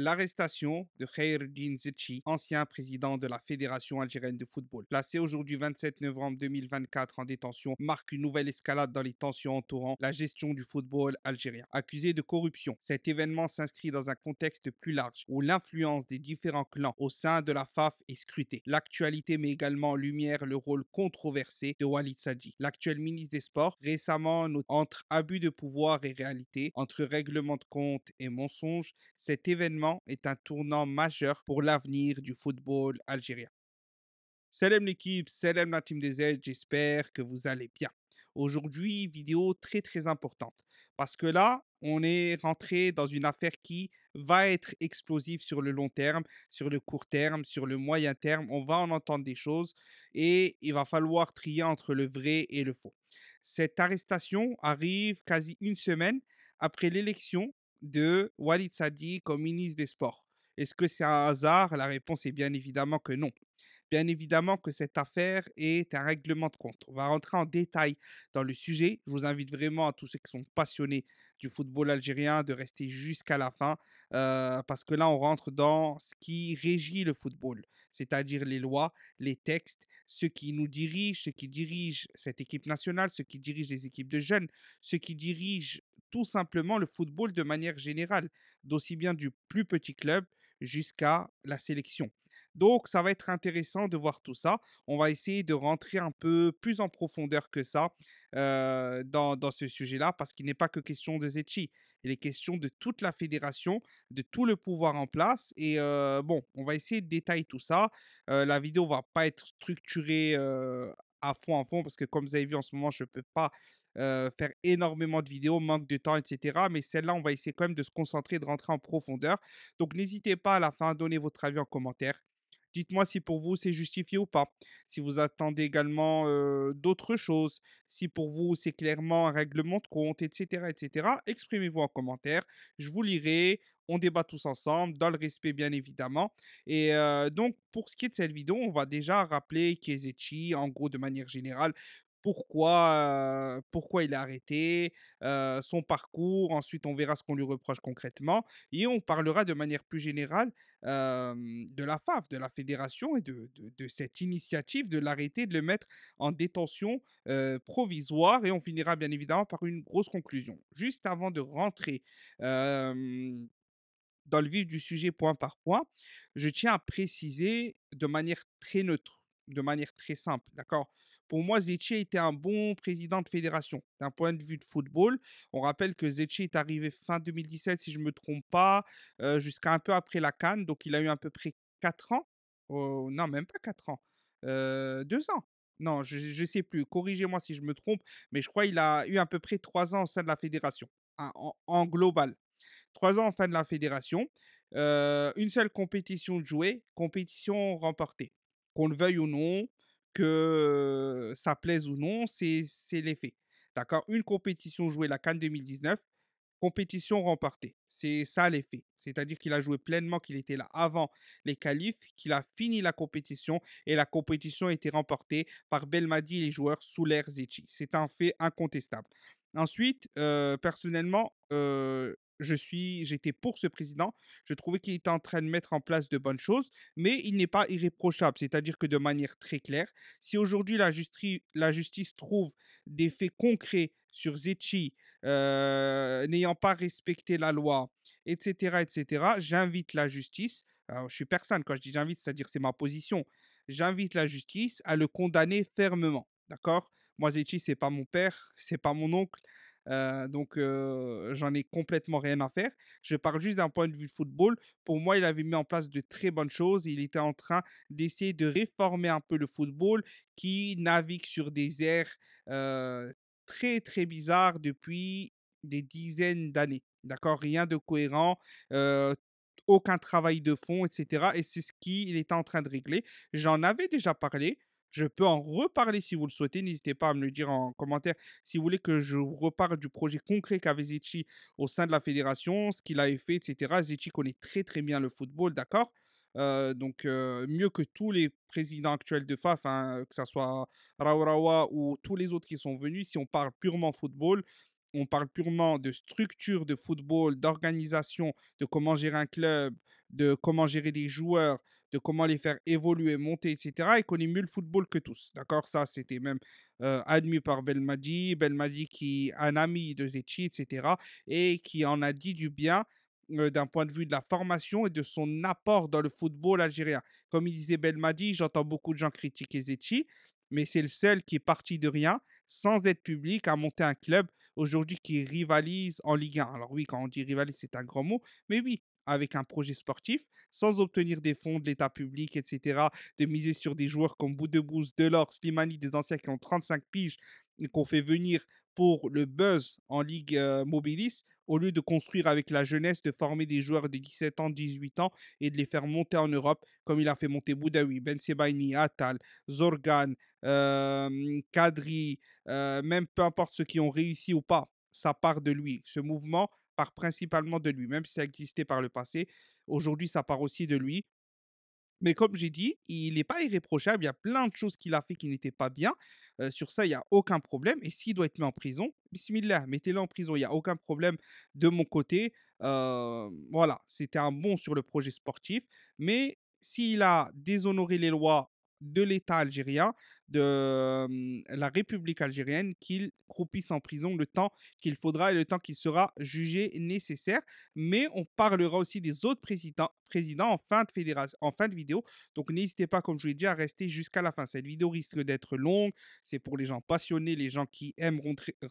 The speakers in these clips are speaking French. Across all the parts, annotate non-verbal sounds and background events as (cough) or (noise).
l'arrestation de Khairdine Zetchi, ancien président de la Fédération algérienne de football. Placé aujourd'hui 27 novembre 2024 en détention, marque une nouvelle escalade dans les tensions entourant la gestion du football algérien. Accusé de corruption, cet événement s'inscrit dans un contexte plus large où l'influence des différents clans au sein de la FAF est scrutée. L'actualité met également en lumière le rôle controversé de Walid Sadji, l'actuel ministre des Sports, récemment entre abus de pouvoir et réalité, entre règlement de compte et mensonge, cet événement est un tournant majeur pour l'avenir du football algérien. Salam l'équipe, salam la team des aides, j'espère que vous allez bien. Aujourd'hui, vidéo très très importante parce que là, on est rentré dans une affaire qui va être explosive sur le long terme, sur le court terme, sur le moyen terme. On va en entendre des choses et il va falloir trier entre le vrai et le faux. Cette arrestation arrive quasi une semaine après l'élection de Walid Sadi comme ministre des Sports. Est-ce que c'est un hasard La réponse est bien évidemment que non. Bien évidemment que cette affaire est un règlement de compte. On va rentrer en détail dans le sujet. Je vous invite vraiment à tous ceux qui sont passionnés du football algérien de rester jusqu'à la fin euh, parce que là on rentre dans ce qui régit le football, c'est-à-dire les lois, les textes, ce qui nous dirige, ce qui dirige cette équipe nationale, ce qui dirige les équipes de jeunes, ce qui dirigent tout simplement le football de manière générale, d'aussi bien du plus petit club jusqu'à la sélection. Donc ça va être intéressant de voir tout ça. On va essayer de rentrer un peu plus en profondeur que ça dans, ce sujet-là, parce qu'il n'est pas que question de Zetchi, il est question de toute la fédération, de tout le pouvoir en place. Et bon, on va essayer de détailler tout ça. la vidéo va pas être structurée à fond, à fond, parce que comme vous avez vu en ce moment, je ne peux pas euh, faire énormément de vidéos, manque de temps, etc. Mais celle-là, on va essayer quand même de se concentrer, de rentrer en profondeur. Donc n'hésitez pas à la fin à donner votre avis en commentaire. Dites-moi si pour vous c'est justifié ou pas, si vous attendez également euh, d'autres choses, si pour vous c'est clairement un règlement de compte, etc. etc. Exprimez-vous en commentaire, je vous lirai, on débat tous ensemble, dans le respect bien évidemment. Et euh, donc pour ce qui est de cette vidéo, on va déjà rappeler Kezechi, en gros de manière générale, pourquoi, pourquoi il a arrêté, son parcours. Ensuite, on verra ce qu'on lui reproche concrètement. Et on parlera de manière plus générale de la FAF, de la fédération et de cette initiative de l'arrêter, de le mettre en détention provisoire. Et on finira bien évidemment par une grosse conclusion. Juste avant de rentrer dans le vif du sujet point par point, je tiens à préciser de manière très neutre, de manière très simple, d'accord pour moi, Zecchi était un bon président de fédération d'un point de vue de football. On rappelle que Zecchi est arrivé fin 2017, si je ne me trompe pas, euh, jusqu'à un peu après la Cannes. Donc, il a eu à peu près 4 ans. Oh, non, même pas 4 ans. Euh, 2 ans. Non, je ne sais plus. Corrigez-moi si je me trompe. Mais je crois qu'il a eu à peu près 3 ans au sein de la fédération, hein, en, global. 3 ans en fin de la fédération. Euh, une seule compétition jouée, compétition remportée. Qu'on le veuille ou non, que ça plaise ou non, c'est l'effet D'accord Une compétition jouée, la Cannes 2019, compétition remportée. C'est ça l'effet C'est-à-dire qu'il a joué pleinement, qu'il était là avant les qualifs, qu'il a fini la compétition et la compétition a été remportée par Belmadi et les joueurs sous l'air Zichi. C'est un fait incontestable. Ensuite, euh, personnellement, euh, je suis, j'étais pour ce président. Je trouvais qu'il était en train de mettre en place de bonnes choses, mais il n'est pas irréprochable. C'est-à-dire que de manière très claire, si aujourd'hui la, justice, trouve des faits concrets sur Zetchi euh, n'ayant pas respecté la loi, etc., etc., j'invite la justice. je suis personne quand je dis j'invite, c'est-à-dire c'est ma position. J'invite la justice à le condamner fermement. D'accord Moi, Zetchi, c'est pas mon père, c'est pas mon oncle. Euh, donc, euh, j'en ai complètement rien à faire. Je parle juste d'un point de vue de football. Pour moi, il avait mis en place de très bonnes choses. Il était en train d'essayer de réformer un peu le football qui navigue sur des airs euh, très, très bizarres depuis des dizaines d'années. D'accord Rien de cohérent aucun travail de fond, etc. Et c'est ce qu'il était en train de régler. J'en avais déjà parlé. Je peux en reparler si vous le souhaitez. N'hésitez pas à me le dire en commentaire si vous voulez que je vous reparle du projet concret qu'avait Zichi au sein de la fédération, ce qu'il avait fait, etc. Zichi connaît très très bien le football, d'accord euh, donc euh, mieux que tous les présidents actuels de FAF, hein, que ce soit Raurawa ou tous les autres qui sont venus, si on parle purement football, on parle purement de structure de football, d'organisation, de comment gérer un club, de comment gérer des joueurs, de comment les faire évoluer, monter, etc. et connaît mieux le football que tous. D'accord Ça, c'était même admis par Belmadi. Belmadi qui est un ami de Zetchi, etc. et qui en a dit du bien d'un point de vue de la formation et de son apport dans le football algérien. Comme il disait Belmadi, j'entends beaucoup de gens critiquer Zetchi, mais c'est le seul qui est parti de rien, sans aide publique, à monter un club aujourd'hui qui rivalise en Ligue 1. Alors oui, quand on dit rivalise, c'est un grand mot, mais oui, avec un projet sportif sans obtenir des fonds de l'État public, etc., de miser sur des joueurs comme Boudebouz, Delors, Slimani, des anciens qui ont 35 piges et qu'on fait venir pour le buzz en Ligue euh, Mobilis, au lieu de construire avec la jeunesse, de former des joueurs de 17 ans, 18 ans et de les faire monter en Europe, comme il a fait monter Boudaoui, Ben Sebaini, Atal, Zorgan, euh, Kadri, euh, même peu importe ceux qui ont réussi ou pas, ça part de lui. Ce mouvement, part principalement de lui, même si ça existait par le passé. Aujourd'hui, ça part aussi de lui. Mais comme j'ai dit, il n'est pas irréprochable. Il y a plein de choses qu'il a fait qui n'étaient pas bien. sur ça, il n'y a aucun problème. Et s'il doit être mis en prison, bismillah, mettez-le en prison. Il n'y a aucun problème de mon côté. voilà, c'était un bon sur le projet sportif. Mais s'il a déshonoré les lois de l'État algérien, de la République algérienne, qu'il croupisse en prison le temps qu'il faudra et le temps qu'il sera jugé nécessaire. Mais on parlera aussi des autres présidents, en, fin de fin de vidéo. Donc n'hésitez pas, comme je l'ai dit, à rester jusqu'à la fin. Cette vidéo risque d'être longue. C'est pour les gens passionnés, les gens qui aiment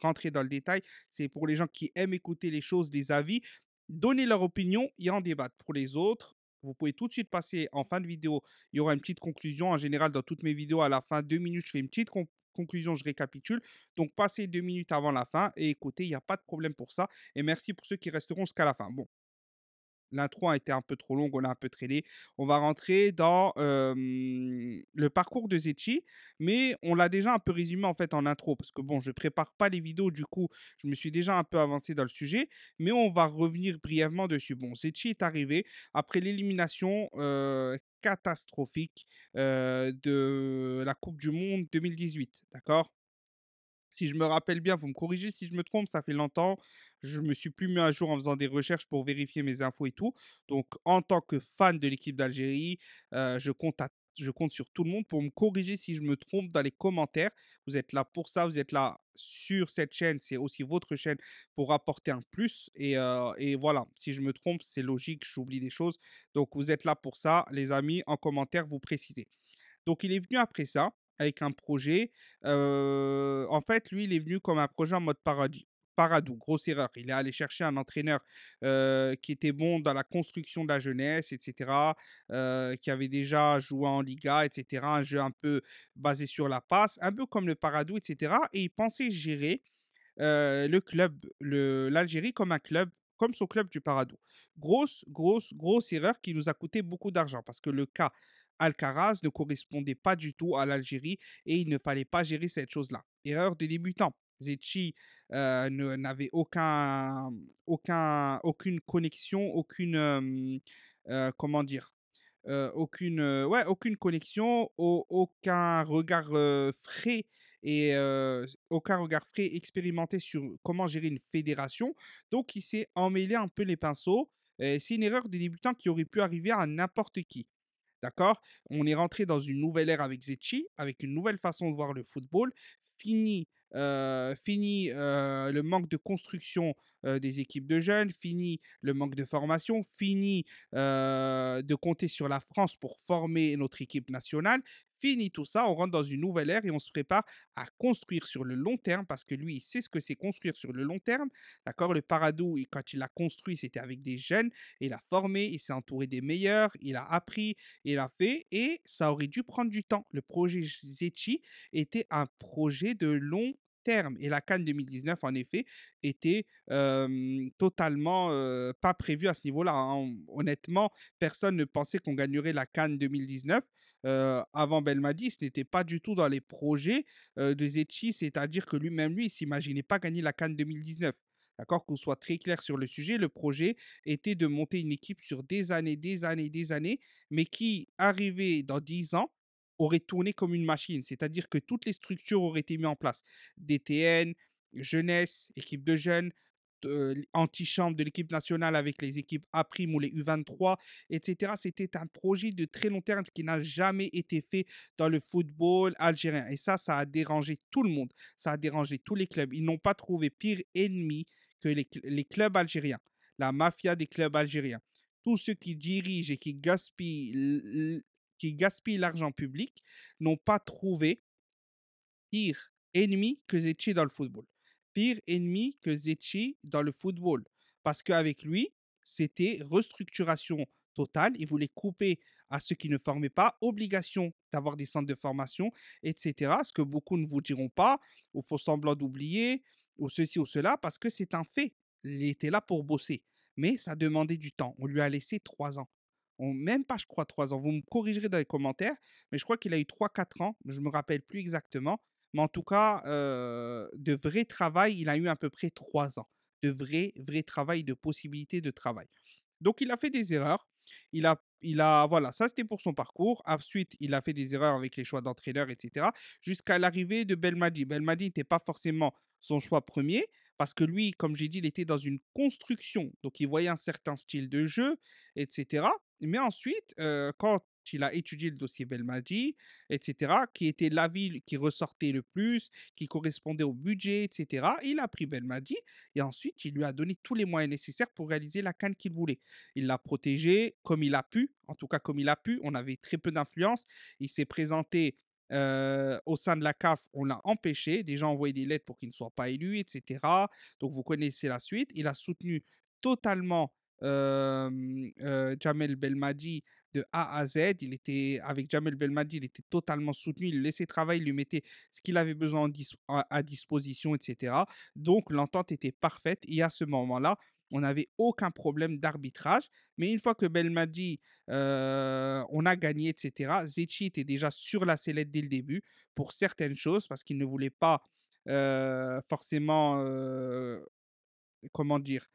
rentrer, dans le détail. C'est pour les gens qui aiment écouter les choses, les avis donner leur opinion et en débattre. Pour les autres, vous pouvez tout de suite passer en fin de vidéo. Il y aura une petite conclusion. En général, dans toutes mes vidéos, à la fin, deux minutes, je fais une petite conclusion, je récapitule. Donc, passez deux minutes avant la fin et écoutez, il n'y a pas de problème pour ça. Et merci pour ceux qui resteront jusqu'à la fin. Bon, l'intro a été un peu trop longue, on a un peu traîné. On va rentrer dans le parcours de Zetchi, mais on l'a déjà un peu résumé en fait en intro, parce que bon, je prépare pas les vidéos, du coup, je me suis déjà un peu avancé dans le sujet, mais on va revenir brièvement dessus. Bon, Zetchi est arrivé après l'élimination catastrophique de la Coupe du Monde 2018, d'accord si je me rappelle bien, vous me corrigez si je me trompe, ça fait longtemps. Je me suis plus mis à jour en faisant des recherches pour vérifier mes infos et tout. Donc, en tant que fan de l'équipe d'Algérie, euh, je compte je compte sur tout le monde pour me corriger si je me trompe dans les commentaires. Vous êtes là pour ça, vous êtes là sur cette chaîne, c'est aussi votre chaîne pour apporter un plus. Et, euh, et voilà, si je me trompe, c'est logique, j'oublie des choses. Donc vous êtes là pour ça, les amis, en commentaire, vous précisez. Donc il est venu après ça, avec un projet. en fait, lui, il est venu comme un projet en mode paradis. Paradou, grosse erreur. Il est allé chercher un entraîneur qui était bon dans la construction de la jeunesse, etc., qui avait déjà joué en Liga, etc., un jeu un peu basé sur la passe, un peu comme le Paradou, etc., et il pensait gérer le club, l'Algérie comme un club comme son club du Paradou. Grosse, grosse, grosse erreur qui nous a coûté beaucoup d'argent parce que le cas Alcaraz ne correspondait pas du tout à l'Algérie et il ne fallait pas gérer cette chose-là. Erreur des débutants. Zetchi euh, n'avait aucun, aucun, aucune connexion, aucune, euh, euh, comment dire, aucune, ouais, aucune connexion, aucun regard frais et aucun regard frais expérimenté sur comment gérer une fédération. Donc, il s'est emmêlé un peu les pinceaux. C'est une erreur des débutants qui aurait pu arriver à n'importe qui. D'accord On est rentré dans une nouvelle ère avec Zetchi, avec une nouvelle façon de voir le football. Fini euh, fini euh, le manque de construction euh, des équipes de jeunes, fini le manque de formation, fini de compter sur la France pour former notre équipe nationale, Fini tout ça, on rentre dans une nouvelle ère et on se prépare à construire sur le long terme parce que lui, il sait ce que c'est construire sur le long terme. D'accord Le Paradou, quand il a construit, c'était avec des jeunes, il a formé, il s'est entouré des meilleurs, il a appris, il a fait et ça aurait dû prendre du temps. Le projet Zetchi était un projet de long terme. Et la Cannes 2019, en effet, était totalement pas prévue à ce niveau-là. Hein. Honnêtement, personne ne pensait qu'on gagnerait la Cannes 2019 avant Belmadi, ce n'était pas du tout dans les projets de Zetchi, c'est-à-dire que lui-même, lui, il s'imaginait pas gagner la Cannes 2019. D'accord Qu'on soit très clair sur le sujet, le projet était de monter une équipe sur des années, des années, des années, mais qui, arrivée dans 10 ans, aurait tourné comme une machine. C'est-à-dire que toutes les structures auraient été mises en place. DTN, jeunesse, équipe de jeunes, anti antichambre de l'équipe nationale avec les équipes A' ou les U23, etc. C'était un projet de très long terme qui n'a jamais été fait dans le football algérien. Et ça, ça a dérangé tout le monde. Ça a dérangé tous les clubs. Ils n'ont pas trouvé pire ennemi que les, clubs algériens, la mafia des clubs algériens. Tous ceux qui dirigent et qui gaspillent qui gaspillent l'argent public n'ont pas trouvé pire ennemi que Zetchi dans le football pire ennemi que Zetchi dans le football. Parce qu'avec lui, c'était restructuration totale. Il voulait couper à ceux qui ne formaient pas, obligation d'avoir des centres de formation, etc. Ce que beaucoup ne vous diront pas, ou font semblant d'oublier, ou ceci ou cela, parce que c'est un fait. Il était là pour bosser. Mais ça demandait du temps. On lui a laissé trois ans. même pas, je crois, trois ans. Vous me corrigerez dans les commentaires, mais je crois qu'il a eu trois, quatre ans, je ne me rappelle plus exactement, mais en tout cas, euh, de vrai travail, il a eu à peu près trois ans. De vrai, vrai travail, de possibilités de travail. Donc, il a fait des erreurs. Il a, il a, voilà, ça c'était pour son parcours. Ensuite, il a fait des erreurs avec les choix d'entraîneur, etc. Jusqu'à l'arrivée de Belmadi. Belmadi n'était pas forcément son choix premier parce que lui, comme j'ai dit, il était dans une construction, donc il voyait un certain style de jeu, etc. Mais ensuite, euh, quand il a étudié le dossier Belmadi, etc., qui était la ville qui ressortait le plus, qui correspondait au budget, etc. Il a pris Belmadi et ensuite il lui a donné tous les moyens nécessaires pour réaliser la canne qu'il voulait. Il l'a protégé comme il a pu, en tout cas comme il a pu. On avait très peu d'influence. Il s'est présenté euh, au sein de la CAF, on l'a empêché. Déjà envoyé des lettres pour qu'il ne soit pas élu, etc. Donc vous connaissez la suite. Il a soutenu totalement euh, euh Jamel Belmadi de A à Z. Il était, avec Jamel Belmadi, il était totalement soutenu. Il laissait travailler, il lui mettait ce qu'il avait besoin à disposition, etc. Donc, l'entente était parfaite. Et à ce moment-là, on n'avait aucun problème d'arbitrage. Mais une fois que Belmadi, euh, on a gagné, etc., Zetchi était déjà sur la sellette dès le début pour certaines choses parce qu'il ne voulait pas euh, forcément, euh, comment dire,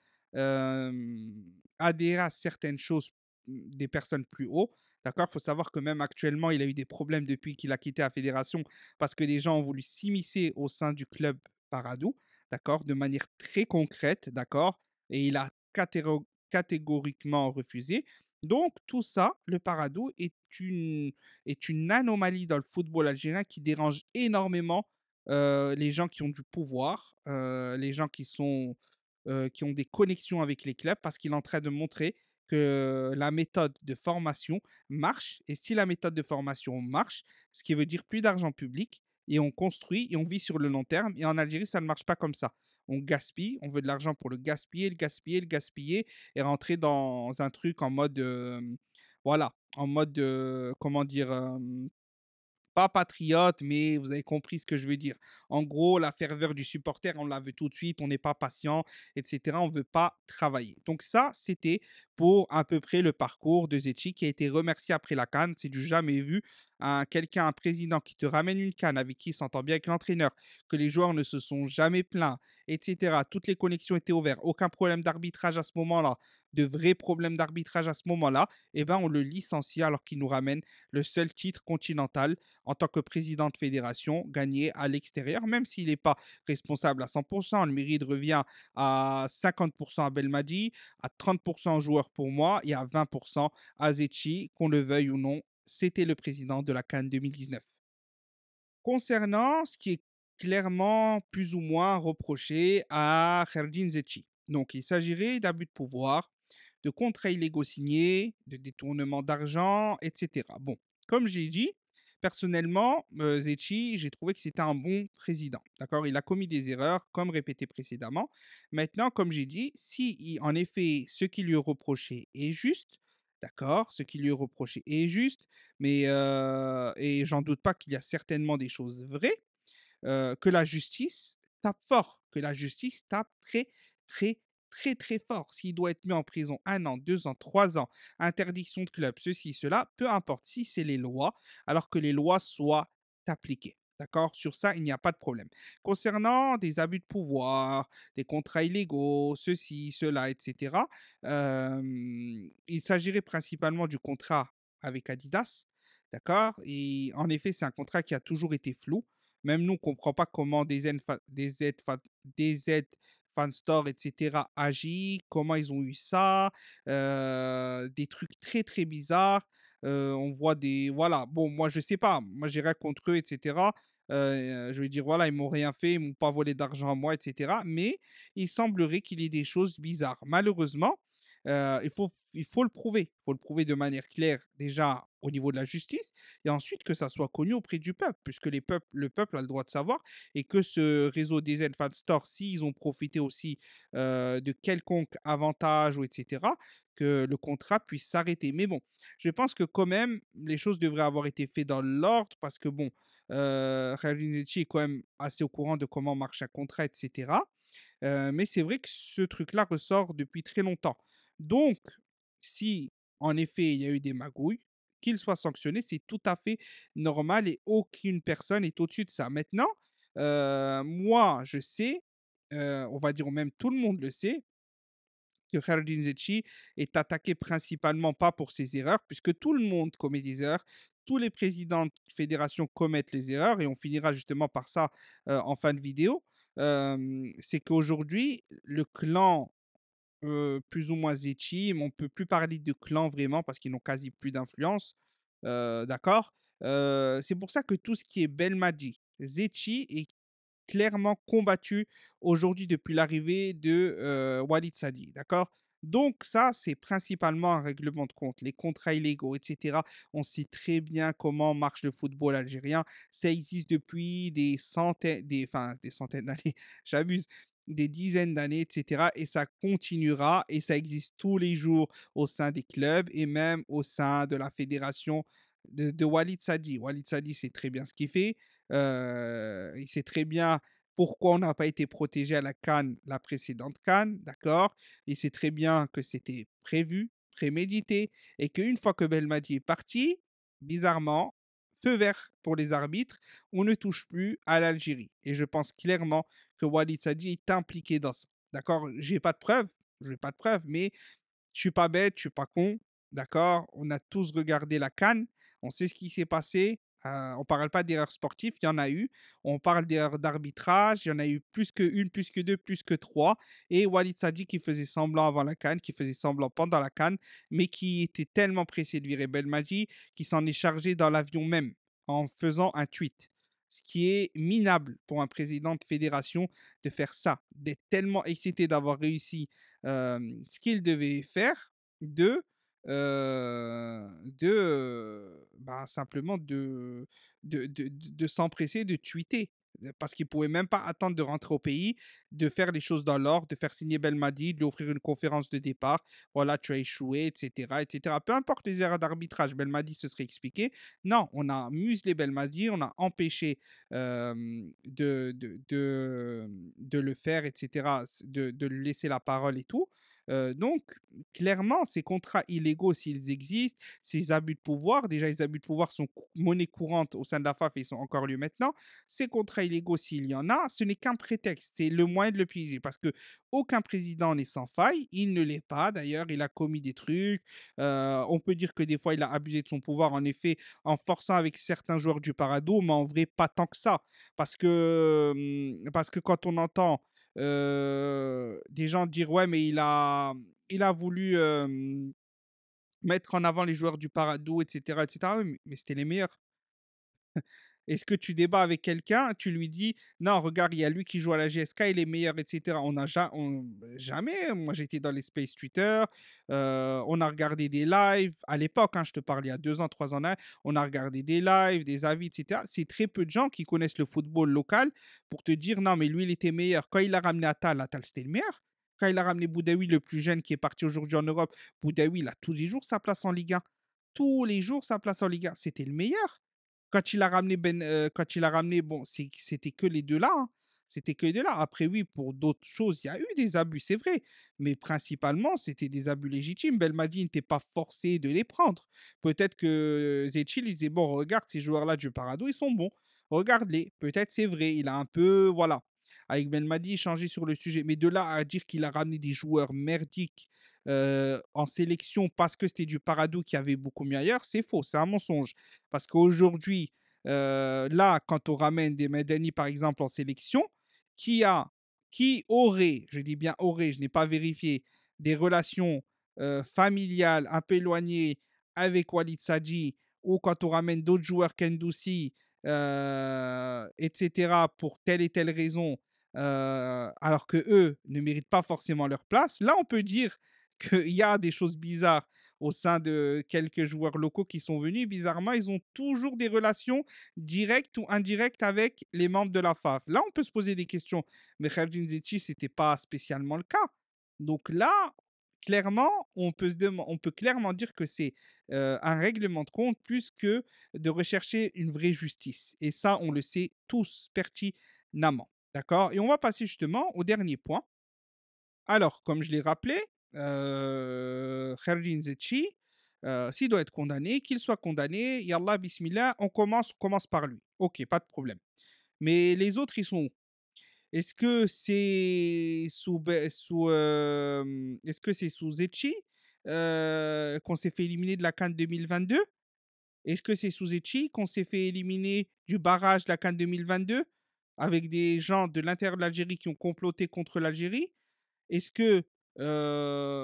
adhérer à certaines choses des personnes plus haut. D'accord Il faut savoir que même actuellement, il a eu des problèmes depuis qu'il a quitté la fédération parce que des gens ont voulu s'immiscer au sein du club Paradou, d'accord De manière très concrète, d'accord Et il a catégoriquement refusé. Donc, tout ça, le Paradou est une, anomalie dans le football algérien qui dérange énormément euh, les gens qui ont du pouvoir, euh, les gens qui, sont, euh, qui ont des connexions avec les clubs, parce qu'il est en train de montrer que la méthode de formation marche. Et si la méthode de formation marche, ce qui veut dire plus d'argent public, et on construit et on vit sur le long terme. Et en Algérie, ça ne marche pas comme ça. On gaspille, on veut de l'argent pour le gaspiller, le gaspiller, le gaspiller, et rentrer dans un truc en mode... Euh, voilà, en mode... Euh, comment dire euh, pas patriote, mais vous avez compris ce que je veux dire. En gros, la ferveur du supporter, on la veut tout de suite, on n'est pas patient, etc. On ne veut pas travailler. Donc ça, c'était pour à peu près le parcours de Zetchi qui a été remercié après la canne. C'est du jamais vu un quelqu'un, un président qui te ramène une canne avec qui il s'entend bien avec l'entraîneur, que les joueurs ne se sont jamais plaints, etc. Toutes les connexions étaient ouvertes, aucun problème d'arbitrage à ce moment-là, de vrais problèmes d'arbitrage à ce moment-là, et eh ben on le licencie alors qu'il nous ramène le seul titre continental en tant que président de fédération gagné à l'extérieur, même s'il n'est pas responsable à 100%. Le mérite revient à 50% à Belmadi, à 30% joueurs pour moi et à 20% à Zetchi, qu'on le veuille ou non, c'était le président de la Cannes 2019. Concernant ce qui est clairement plus ou moins reproché à Kherdin Zetchi. Donc il s'agirait d'abus de pouvoir, de contrats illégaux signés, de détournement d'argent, etc. Bon, comme j'ai dit, personnellement, euh, Zetchi, j'ai trouvé que c'était un bon président. D'accord Il a commis des erreurs, comme répété précédemment. Maintenant, comme j'ai dit, si en effet ce qui lui est reproché est juste, D'accord, ce qui lui est reproché est juste, mais et j'en doute pas qu'il y a certainement des choses vraies, que la justice tape fort, que la justice tape très, très, très, très fort. S'il doit être mis en prison un an, deux ans, trois ans, interdiction de club, ceci, cela, peu importe si c'est les lois, alors que les lois soient appliquées. D'accord Sur ça, il n'y a pas de problème. Concernant des abus de pouvoir, des contrats illégaux, ceci, cela, etc., il s'agirait principalement du contrat avec Adidas. D'accord Et en effet, c'est un contrat qui a toujours été flou. Même nous, on ne comprend pas comment des, des, Fanstore, etc., agit, comment ils ont eu ça, des trucs très très bizarres. on voit des. Voilà, bon, moi je sais pas, moi j'irai contre eux, etc. je vais dire, voilà, ils m'ont rien fait, ils m'ont pas volé d'argent à moi, etc. Mais il semblerait qu'il y ait des choses bizarres. Malheureusement, il, faut, il faut le prouver. Il faut le prouver de manière claire déjà au niveau de la justice et ensuite que ça soit connu auprès du peuple, puisque les peuples, le peuple a le droit de savoir et que ce réseau des Fan Store, s'ils ont profité aussi de quelconque avantage ou etc., que le contrat puisse s'arrêter. Mais bon, je pense que quand même, les choses devraient avoir été faites dans l'ordre parce que bon, euh, est quand même assez au courant de comment marche un contrat, etc. mais c'est vrai que ce truc-là ressort depuis très longtemps. Donc, si en effet il y a eu des magouilles, qu'il soit sanctionné, c'est tout à fait normal et aucune personne est au-dessus de ça. Maintenant, euh, moi, je sais, euh, on va dire même tout le monde le sait, que Khardin Zetchi est attaqué principalement pas pour ses erreurs, puisque tout le monde commet des erreurs, tous les présidents de fédération commettent les erreurs, et on finira justement par ça euh, en fin de vidéo, c'est qu'aujourd'hui, le clan plus ou moins Zetchi, on peut plus parler de clan vraiment parce qu'ils n'ont quasi plus d'influence. D'accord C'est pour ça que tout ce qui est Belmadi, Zetchi est clairement combattu aujourd'hui depuis l'arrivée de Walid Sadi. D'accord donc ça, c'est principalement un règlement de compte, les contrats illégaux, etc. On sait très bien comment marche le football algérien. Ça existe depuis des centaines, des, enfin des centaines d'années, (laughs) j'abuse, des dizaines d'années, etc. Et ça continuera et ça existe tous les jours au sein des clubs et même au sein de la fédération de, Walid Sadi. Walid Sadi sait très bien ce qu'il fait. Euh, il sait très bien pourquoi on n'a pas été protégé à la Cannes, la précédente Cannes, d'accord Il sait très bien que c'était prévu, prémédité, et qu'une fois que Belmadi est parti, bizarrement, feu vert pour les arbitres, on ne touche plus à l'Algérie. Et je pense clairement que Walid Sadi est impliqué dans ça. D'accord J'ai pas de preuves, j'ai pas de preuves, mais je suis pas bête, je suis pas con. D'accord On a tous regardé la canne, on sait ce qui s'est passé. Euh, on parle pas d'erreurs sportives, il y en a eu. On parle d'erreurs d'arbitrage, il y en a eu plus que une, plus que deux, plus que trois. Et Walid Sadi qui faisait semblant avant la canne, qui faisait semblant pendant la canne, mais qui était tellement pressé de virer magie qui s'en est chargé dans l'avion même en faisant un tweet ce qui est minable pour un président de fédération de faire ça, d'être tellement excité d'avoir réussi ce qu'il devait faire, de, de bah, simplement de, de, de s'empresser de tweeter parce qu'il ne pouvait même pas attendre de rentrer au pays, de faire les choses dans l'ordre, de faire signer Belmadi, de lui offrir une conférence de départ. Voilà, tu as échoué, etc. etc. Peu importe les erreurs d'arbitrage, Belmadi se serait expliqué. Non, on a muselé Belmadi, on a empêché de, de, de, le faire, etc., de, de lui laisser la parole et tout donc, clairement, ces contrats illégaux, s'ils existent, ces abus de pouvoir, déjà les abus de pouvoir sont monnaie courante au sein de la FAF et ils sont encore lieu maintenant, ces contrats illégaux, s'il y en a, ce n'est qu'un prétexte, c'est le moyen de le piéger, parce que aucun président n'est sans faille, il ne l'est pas d'ailleurs, il a commis des trucs, on peut dire que des fois il a abusé de son pouvoir, en effet, en forçant avec certains joueurs du Parado, mais en vrai, pas tant que ça, parce que, mmh, parce que quand on entend euh, des gens dire ouais mais il a il a voulu mettre en avant les joueurs du Paradou etc etc mais c'était les meilleurs est-ce que tu débats avec quelqu'un, tu lui dis non, regarde, il y a lui qui joue à la GSK, il est meilleur, etc. On n'a bah, jamais. Moi, j'étais dans les space Twitter, euh, on a regardé des lives à l'époque. Hein, je te parlais, il y a deux ans, trois ans, on a regardé des lives, des avis, etc. C'est très peu de gens qui connaissent le football local pour te dire non, mais lui, il était meilleur quand il a ramené à Atal, c'était le meilleur. Quand il a ramené Boudaoui, le plus jeune qui est parti aujourd'hui en Europe, Boudaoui, il a tous les jours sa place en Ligue 1. Tous les jours sa place en Ligue 1. C'était le meilleur. Quand il a ramené Ben, euh, quand ramené, bon, c'était que les deux là. Hein. C'était que les deux là. Après, oui, pour d'autres choses, il y a eu des abus, c'est vrai. Mais principalement, c'était des abus légitimes. Belmadi n'était pas forcé de les prendre. Peut-être que euh, Zetchi il disait, bon, regarde, ces joueurs-là du Parado, ils sont bons. Regarde-les. Peut-être c'est vrai. Il a un peu, voilà avec Ben Madi, changé sur le sujet. Mais de là à dire qu'il a ramené des joueurs merdiques euh, en sélection parce que c'était du Paradou qui avait beaucoup mieux ailleurs, c'est faux, c'est un mensonge. Parce qu'aujourd'hui, euh, là, quand on ramène des Medani, par exemple, en sélection, qui a, qui aurait, je dis bien aurait, je n'ai pas vérifié, des relations euh, familiales un peu éloignées avec Walid Sadi ou quand on ramène d'autres joueurs, qu'Endoussi, euh, etc., pour telle et telle raison, euh, alors que eux ne méritent pas forcément leur place. Là, on peut dire (laughs) qu'il y a des choses bizarres au sein de quelques joueurs locaux qui sont venus. Bizarrement, ils ont toujours des relations directes ou indirectes avec les membres de la FAF. Là, on peut se poser des questions. Mais Khaldin ce n'était pas spécialement le cas. Donc là, clairement, on peut, se on peut clairement dire que c'est un règlement de compte plus que de rechercher une vraie justice. Et ça, on le sait tous pertinemment. D'accord Et on va passer justement au dernier point. Alors, comme je l'ai rappelé, euh, Zetchi, s'il doit être condamné, qu'il soit condamné, Yallah, Bismillah, on commence, on commence par lui. Ok, pas de problème. Mais les autres, ils sont est-ce que c'est sous, sous est-ce que c'est sous qu'on s'est fait éliminer de la Cannes 2022 Est-ce que c'est sous Etchi qu'on s'est fait éliminer du barrage de la Cannes 2022 avec des gens de l'intérieur de l'Algérie qui ont comploté contre l'Algérie Est-ce que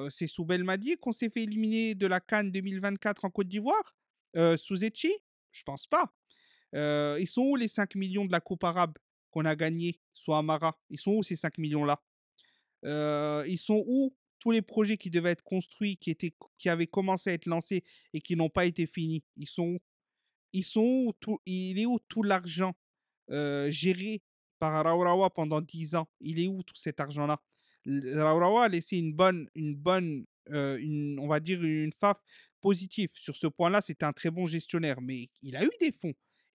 c'est sous Belmadi qu'on s'est fait éliminer de la Cannes 2024 en Côte d'Ivoire Sous Etchi Je pense pas. ils sont où les 5 millions de la Coupe arabe qu'on a gagné soit Amara Ils sont où ces 5 millions-là euh, Ils sont où tous les projets qui devaient être construits, qui, étaient, qui avaient commencé à être lancés et qui n'ont pas été finis Ils sont où Ils sont tout, Il est où tout l'argent euh, géré par Raurawa pendant 10 ans Il est où tout cet argent-là Raurawa a laissé une bonne, une bonne euh, on va dire une FAF positive. Sur ce point-là, C'est un très bon gestionnaire, mais il a eu des fonds.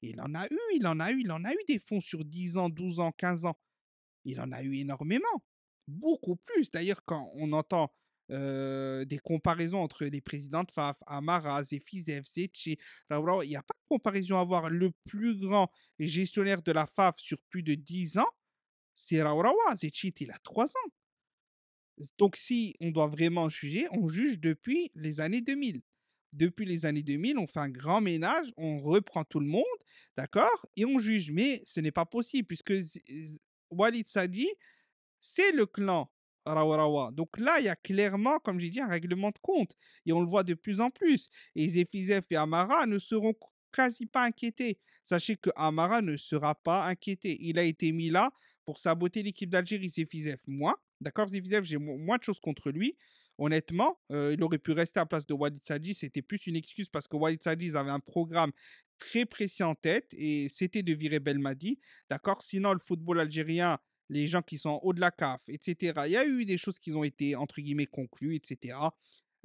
Il en a eu, il en a eu, il en a eu des fonds sur 10 ans, 12 ans, 15 ans. Il en a eu énormément. Beaucoup plus. D'ailleurs, quand on entend des comparaisons entre les présidents de FAF, Amara, Zefis, FC, il n'y a pas de comparaison à voir Le plus grand gestionnaire de la FAF sur plus de 10 ans, c'est Raurawa. Zechit, il a 3 ans. Donc, si on doit vraiment juger, on juge depuis les années 2000 depuis les années 2000, on fait un grand ménage, on reprend tout le monde, d'accord Et on juge. Mais ce n'est pas possible, puisque Walid Sadi, c'est le clan Rawarawa. Donc là, il y a clairement, comme j'ai dit, un règlement de compte. Et on le voit de plus en plus. Et Zefizef et Amara ne seront quasi pas inquiétés. Sachez que Amara ne sera pas inquiété. Il a été mis là pour saboter l'équipe d'Algérie, Zefizef, moi. D'accord Zefizef, j'ai moins de choses contre lui honnêtement, euh, il aurait pu rester à la place de wadi Sadi. C'était plus une excuse parce que Walid Sadi, avait un programme très précis en tête et c'était de virer Belmadi. D'accord Sinon, le football algérien, les gens qui sont au de la CAF, etc. Il y a eu des choses qui ont été, entre guillemets, conclues, etc.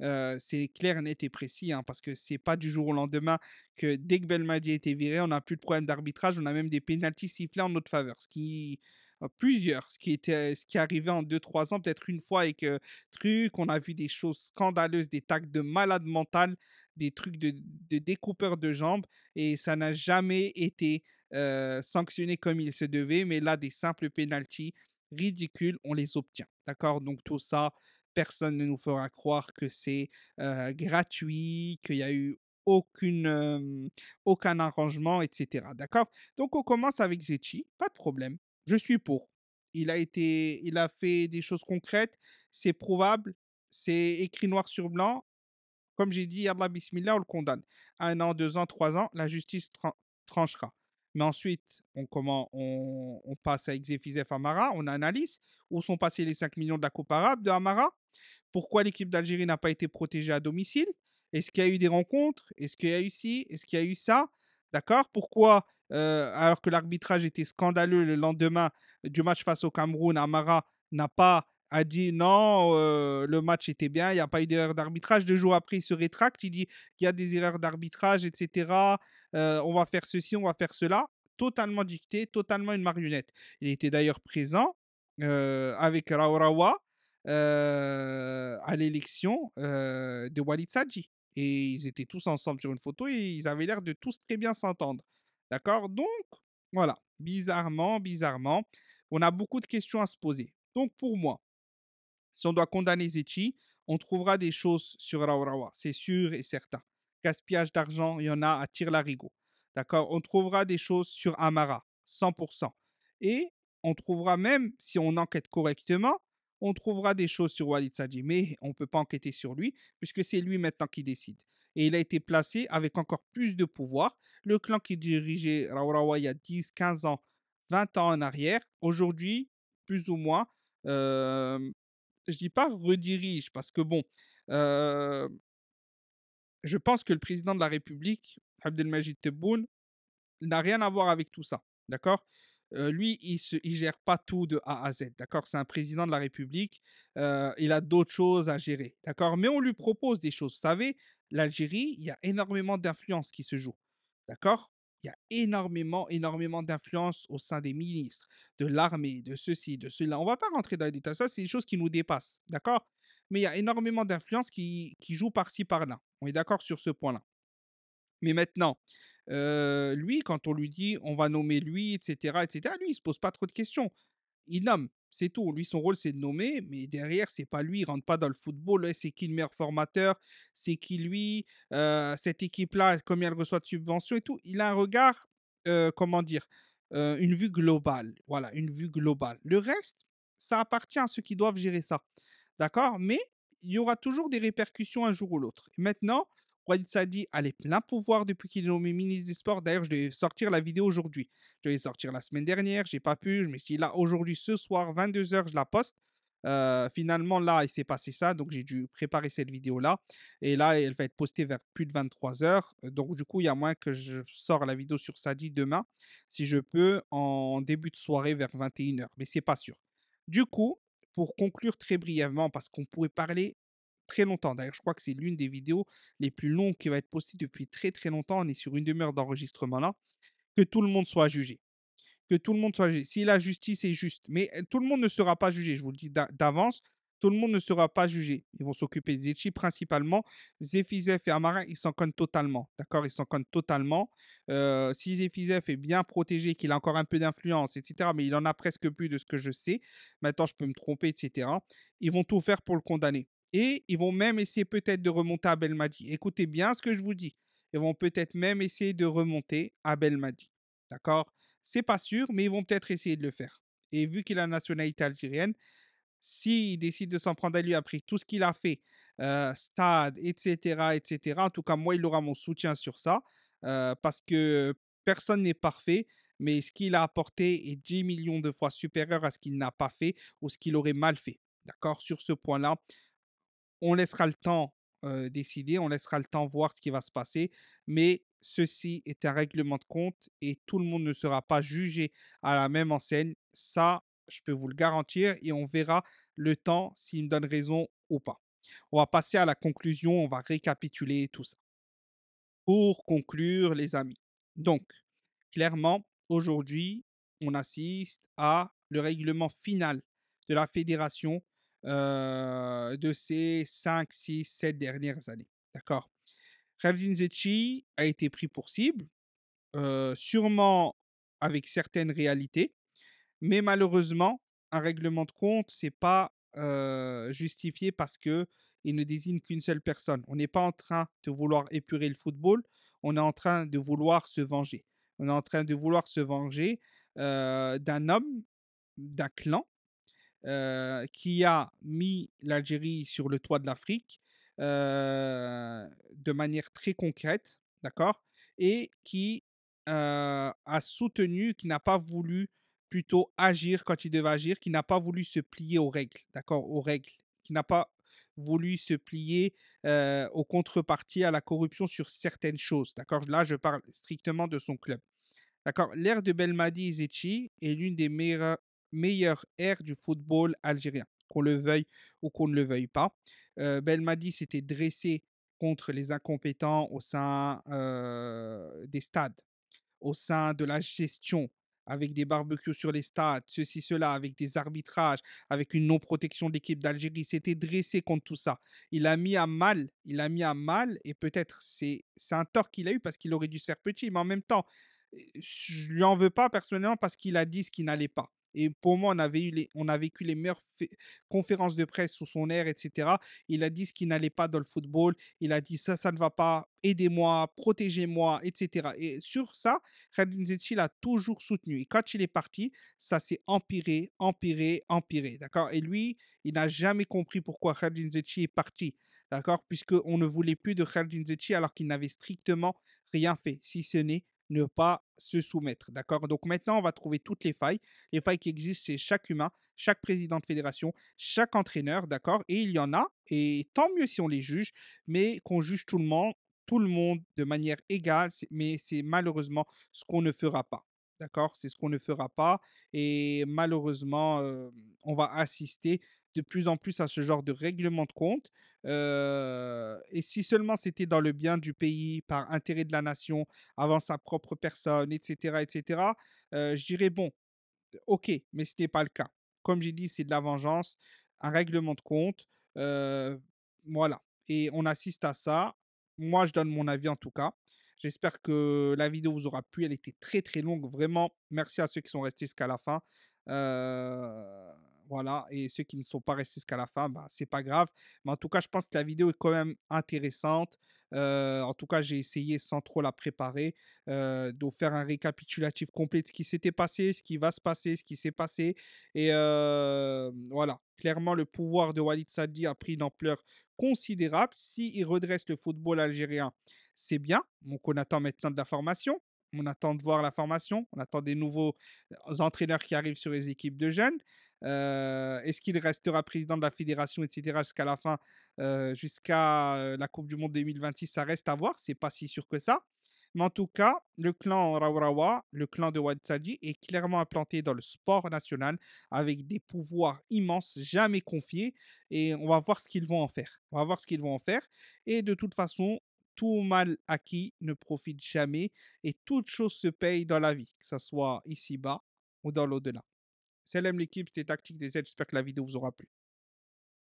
Euh, c'est clair, net et précis, hein, parce que c'est pas du jour au lendemain que dès que Belmadi a été viré, on n'a plus de problème d'arbitrage, on a même des pénalties sifflées en notre faveur, ce qui plusieurs, ce qui, était, ce qui arrivait en 2-3 ans, peut-être une fois avec que truc. On a vu des choses scandaleuses, des tacs de malade mental, des trucs de, découpeurs de jambes, et ça n'a jamais été sanctionné comme il se devait. Mais là, des simples pénalties ridicules, on les obtient. D'accord Donc tout ça, personne ne nous fera croire que c'est gratuit, qu'il n'y a eu aucune, aucun arrangement, etc. D'accord Donc on commence avec Zeti, pas de problème je suis pour. Il a été, il a fait des choses concrètes, c'est probable, c'est écrit noir sur blanc. Comme j'ai dit, Allah Bismillah, on le condamne. Un an, deux ans, trois ans, la justice tranchera. Mais ensuite, on, comment, on, passe à Exefizef Amara, on analyse où sont passés les 5 millions de la Coupe arabe de Amara, pourquoi l'équipe d'Algérie n'a pas été protégée à domicile, est-ce qu'il y a eu des rencontres, est-ce qu'il y a eu ci, est-ce qu'il y a eu ça, d'accord Pourquoi euh, alors que l'arbitrage était scandaleux le lendemain du match face au Cameroun, Amara n'a pas a dit non, euh, le match était bien, il n'y a pas eu d'erreur d'arbitrage. Deux jours après, il se rétracte, il dit qu'il y a des erreurs d'arbitrage, etc. Euh, on va faire ceci, on va faire cela. Totalement dicté, totalement une marionnette. Il était d'ailleurs présent avec Raorawa à l'élection de Walid Sadi Et ils étaient tous ensemble sur une photo et ils avaient l'air de tous très bien s'entendre. D'accord Donc, voilà, bizarrement, bizarrement, on a beaucoup de questions à se poser. Donc, pour moi, si on doit condamner Zetchi, on trouvera des choses sur Raurawa, c'est sûr et certain. Gaspillage d'argent, il y en a à Tirlarigo. D'accord On trouvera des choses sur Amara, 100%. Et on trouvera même, si on enquête correctement, on trouvera des choses sur Walid mais on ne peut pas enquêter sur lui, puisque c'est lui maintenant qui décide et il a été placé avec encore plus de pouvoir. Le clan qui dirigeait Rawrawa il y a 10, 15 ans, 20 ans en arrière, aujourd'hui, plus ou moins, euh, je dis pas redirige, parce que bon, euh, je pense que le président de la République, Abdelmajid Tebboune, n'a rien à voir avec tout ça. D'accord lui, il ne gère pas tout de A à Z, d'accord C'est un président de la République, il a d'autres choses à gérer, d'accord Mais on lui propose des choses. Vous savez, l'Algérie, il y a énormément d'influences qui se joue, d'accord Il y a énormément, énormément d'influence au sein des ministres, de l'armée, de ceci, de cela. On ne va pas rentrer dans les détails, ça, c'est des choses qui nous dépassent, d'accord Mais il y a énormément d'influences qui, qui jouent par-ci, par-là. On est d'accord sur ce point-là mais maintenant, lui, quand on lui dit on va nommer lui, etc., etc., lui, il se pose pas trop de questions. Il nomme, c'est tout. Lui, son rôle, c'est de nommer, mais derrière, c'est pas lui. Il rentre pas dans le football. «Eh, c'est qui le meilleur formateur C'est qui lui euh, Cette équipe-là, combien elle reçoit de subventions et tout. Il a un regard, comment dire, une vue globale. Voilà, une vue globale. Le reste, ça appartient à ceux qui doivent gérer ça. D'accord Mais il y aura toujours des répercussions un jour ou l'autre. Maintenant, Wadid Sadi a les pleins pouvoirs depuis qu'il est nommé ministre du sport. D'ailleurs, je vais sortir la vidéo aujourd'hui. Je vais sortir la semaine dernière, j'ai pas pu. Je me suis là, aujourd'hui, ce soir, 22h, je la poste. Euh, finalement, là, il s'est passé ça, donc j'ai dû préparer cette vidéo-là. Et là, elle va être postée vers plus de 23 h Donc, du coup, il y a moins que je sors la vidéo sur Sadi demain, si je peux, en début de soirée vers 21 h Mais c'est pas sûr. Du coup, pour conclure très brièvement, parce qu'on pourrait parler très longtemps. D'ailleurs, je crois que c'est l'une des vidéos les plus longues qui va être postée depuis très très longtemps. On est sur une demi-heure d'enregistrement là. Que tout le monde soit jugé. Que tout le monde soit jugé. Si la justice est juste. Mais euh, tout le monde ne sera pas jugé, je vous le dis d'avance. Tout le monde ne sera pas jugé. Ils vont s'occuper des Zetchi principalement. Zephisef et Amarin, ils s'en connent totalement. D'accord Ils s'en connent totalement. Euh, si Zephisef est bien protégé, qu'il a encore un peu d'influence, etc., mais il en a presque plus de ce que je sais, maintenant je peux me tromper, etc., ils vont tout faire pour le condamner. Et ils vont même essayer peut-être de remonter à Belmadi. Écoutez bien ce que je vous dis. Ils vont peut-être même essayer de remonter à Belmadi. D'accord C'est pas sûr, mais ils vont peut-être essayer de le faire. Et vu qu'il a la nationalité algérienne, s'il décide de s'en prendre à lui après tout ce qu'il a fait, stade, etc., etc., en tout cas, moi, il aura mon soutien sur ça, parce que personne n'est parfait, mais ce qu'il a apporté est 10 millions de fois supérieur à ce qu'il n'a pas fait ou ce qu'il aurait mal fait. D'accord Sur ce point-là, on laissera le temps décider, on laissera le temps voir ce qui va se passer, mais ceci est un règlement de compte et tout le monde ne sera pas jugé à la même enseigne. Ça, je peux vous le garantir et on verra le temps s'il me donne raison ou pas. On va passer à la conclusion, on va récapituler tout ça. Pour conclure, les amis. Donc, clairement, aujourd'hui, on assiste à le règlement final de la fédération euh, de ces 5, 6, 7 dernières années. D'accord Khalid Zetchi a été pris pour cible, euh, sûrement avec certaines réalités, mais malheureusement, un règlement de compte, c'est pas euh, justifié parce que il ne désigne qu'une seule personne. On n'est pas en train de vouloir épurer le football, on est en train de vouloir se venger. On est en train de vouloir se venger d'un homme, d'un clan euh, qui a mis l'Algérie sur le toit de l'Afrique euh, de manière très concrète, d'accord Et qui euh, a soutenu, qui n'a pas voulu plutôt agir quand il devait agir, qui n'a pas voulu se plier aux règles, d'accord Aux règles, qui n'a pas voulu se plier aux contreparties, à la corruption sur certaines choses. D'accord Là, je parle strictement de son club. D'accord L'ère de Belmadi Zetchi est l'une des meilleures, meilleure air du football algérien, qu'on le veuille ou qu'on ne le veuille pas. Euh, Belmadi s'était dressé contre les incompétents au sein euh, des stades, au sein de la gestion, avec des barbecues sur les stades, ceci, cela, avec des arbitrages, avec une non-protection de l'équipe d'Algérie. C'était dressé contre tout ça. Il a mis à mal, il a mis à mal, et peut-être c'est un tort qu'il a eu parce qu'il aurait dû se faire petit, mais en même temps, euh, je lui en veux pas personnellement parce qu'il a dit ce qui n'allait pas. Et pour moi, on, avait eu on a vécu les meilleures conférences de presse sous son air, etc. Il a dit ce qui n'allait pas dans le football. Il a dit ça, ça ne va pas, aidez-moi, protégez-moi, etc. Et sur ça, Khalid Zetchi l'a toujours soutenu. Et quand il est parti, ça s'est empiré, empiré, empiré. D'accord Et lui, il n'a jamais compris pourquoi Khalid est parti. D'accord Puisqu'on ne voulait plus de Khalid alors qu'il n'avait strictement rien fait, si ce n'est ne pas se soumettre. D'accord Donc maintenant, on va trouver toutes les failles. Les failles qui existent, c'est chaque humain, chaque président de fédération, chaque entraîneur, d'accord Et il y en a, et tant mieux si on les juge, mais qu'on juge tout le monde, tout le monde de manière égale, mais c'est malheureusement ce qu'on ne fera pas. D'accord C'est ce qu'on ne fera pas. Et malheureusement, euh, on va assister de plus en plus à ce genre de règlement de compte. et si seulement c'était dans le bien du pays, par intérêt de la nation, avant sa propre personne, etc., etc., je dirais bon, ok, mais ce n'est pas le cas. Comme j'ai dit, c'est de la vengeance, un règlement de compte. voilà. Et on assiste à ça. Moi, je donne mon avis en tout cas. J'espère que la vidéo vous aura plu. Elle était très très longue. Vraiment, merci à ceux qui sont restés jusqu'à la fin. Euh, voilà. Et ceux qui ne sont pas restés jusqu'à la fin, bah, c'est pas grave. Mais en tout cas, je pense que la vidéo est quand même intéressante. Euh, en tout cas, j'ai essayé sans trop la préparer euh, de faire un récapitulatif complet de ce qui s'était passé, ce qui va se passer, ce qui s'est passé. Et euh, voilà. Clairement, le pouvoir de Walid Sadi a pris une ampleur considérable. S'il redresse le football algérien, c'est bien. Donc, on attend maintenant de la formation. On attend de voir la formation. On attend des nouveaux entraîneurs qui arrivent sur les équipes de jeunes. Euh, est-ce qu'il restera président de la fédération, etc., jusqu'à la fin, euh, jusqu'à euh, la Coupe du Monde 2026 Ça reste à voir, c'est pas si sûr que ça. Mais en tout cas, le clan Raurawa, le clan de Watsaji est clairement implanté dans le sport national avec des pouvoirs immenses, jamais confiés. Et on va voir ce qu'ils vont en faire. On va voir ce qu'ils vont en faire. Et de toute façon, tout mal acquis ne profite jamais et toute chose se paye dans la vie, que ce soit ici-bas ou dans l'au-delà. C'est l'équipe, des tactiques, des aides. J'espère que la vidéo vous aura plu.